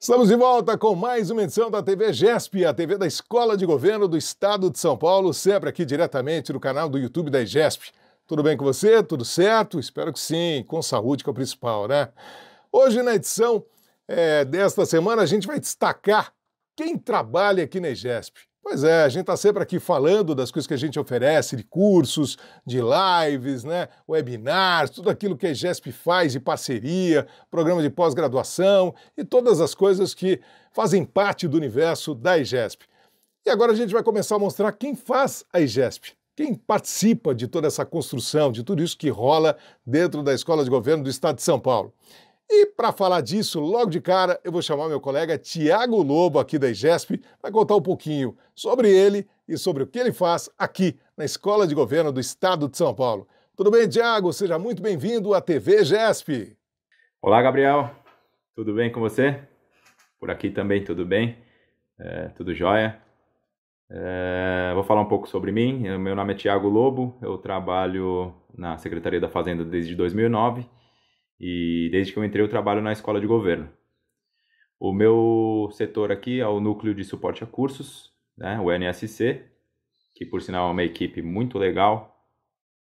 Estamos de volta com mais uma edição da TV GESP, a TV da Escola de Governo do Estado de São Paulo, sempre aqui diretamente no canal do YouTube da GESP. Tudo bem com você? Tudo certo? Espero que sim, com saúde que é o principal, né? Hoje na edição é, desta semana a gente vai destacar quem trabalha aqui na GESP. Pois é, a gente está sempre aqui falando das coisas que a gente oferece, de cursos, de lives, né? webinars, tudo aquilo que a GESP faz de parceria, programa de pós-graduação e todas as coisas que fazem parte do universo da IGESP. E agora a gente vai começar a mostrar quem faz a IGESP, quem participa de toda essa construção, de tudo isso que rola dentro da Escola de Governo do Estado de São Paulo. E para falar disso, logo de cara, eu vou chamar meu colega Tiago Lobo aqui da IGESP para contar um pouquinho sobre ele e sobre o que ele faz aqui na Escola de Governo do Estado de São Paulo. Tudo bem, Tiago? Seja muito bem-vindo à TV GESP. Olá, Gabriel. Tudo bem com você? Por aqui também tudo bem? É, tudo jóia? É, vou falar um pouco sobre mim. Meu nome é Tiago Lobo, eu trabalho na Secretaria da Fazenda desde 2009 e desde que eu entrei, eu trabalho na escola de governo. O meu setor aqui é o Núcleo de Suporte a Cursos, né, o NSC, que por sinal é uma equipe muito legal,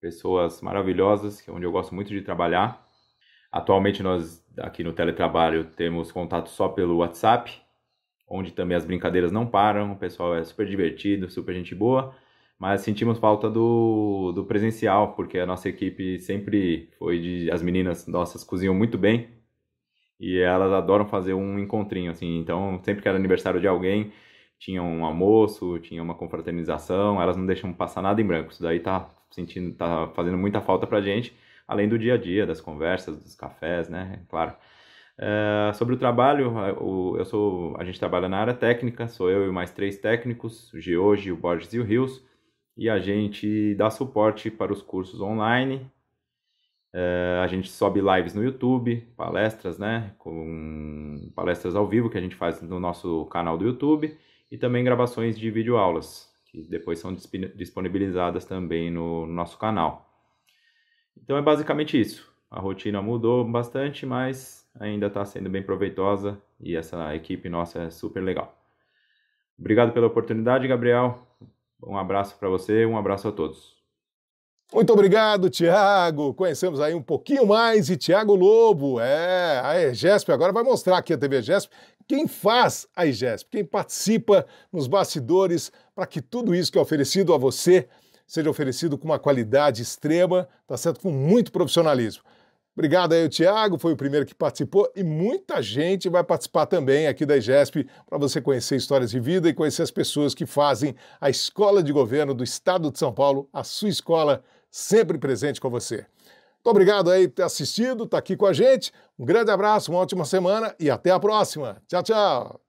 pessoas maravilhosas, é onde eu gosto muito de trabalhar. Atualmente nós aqui no teletrabalho temos contato só pelo WhatsApp, onde também as brincadeiras não param, o pessoal é super divertido, super gente boa mas sentimos falta do, do presencial, porque a nossa equipe sempre foi de. As meninas nossas cozinham muito bem e elas adoram fazer um encontrinho, assim. Então, sempre que era aniversário de alguém, tinha um almoço, tinha uma confraternização, elas não deixam passar nada em branco. Isso daí tá sentindo, tá fazendo muita falta pra gente, além do dia a dia, das conversas, dos cafés, né? É claro. É, sobre o trabalho, eu sou, a gente trabalha na área técnica, sou eu e mais três técnicos, o George, o Borges e o Rios e a gente dá suporte para os cursos online. É, a gente sobe lives no YouTube, palestras, né? Com palestras ao vivo que a gente faz no nosso canal do YouTube e também gravações de videoaulas, que depois são disponibilizadas também no nosso canal. Então é basicamente isso. A rotina mudou bastante, mas ainda está sendo bem proveitosa e essa equipe nossa é super legal. Obrigado pela oportunidade, Gabriel. Um abraço para você, um abraço a todos. Muito obrigado, Tiago. Conhecemos aí um pouquinho mais de Tiago Lobo. É, a EGESP agora vai mostrar aqui a TV EGESP quem faz a EGESP, quem participa nos bastidores para que tudo isso que é oferecido a você seja oferecido com uma qualidade extrema, tá certo? Com muito profissionalismo. Obrigado aí, o Tiago, foi o primeiro que participou e muita gente vai participar também aqui da IGESP para você conhecer histórias de vida e conhecer as pessoas que fazem a Escola de Governo do Estado de São Paulo, a sua escola, sempre presente com você. Muito obrigado aí por ter assistido, estar tá aqui com a gente. Um grande abraço, uma ótima semana e até a próxima. Tchau, tchau!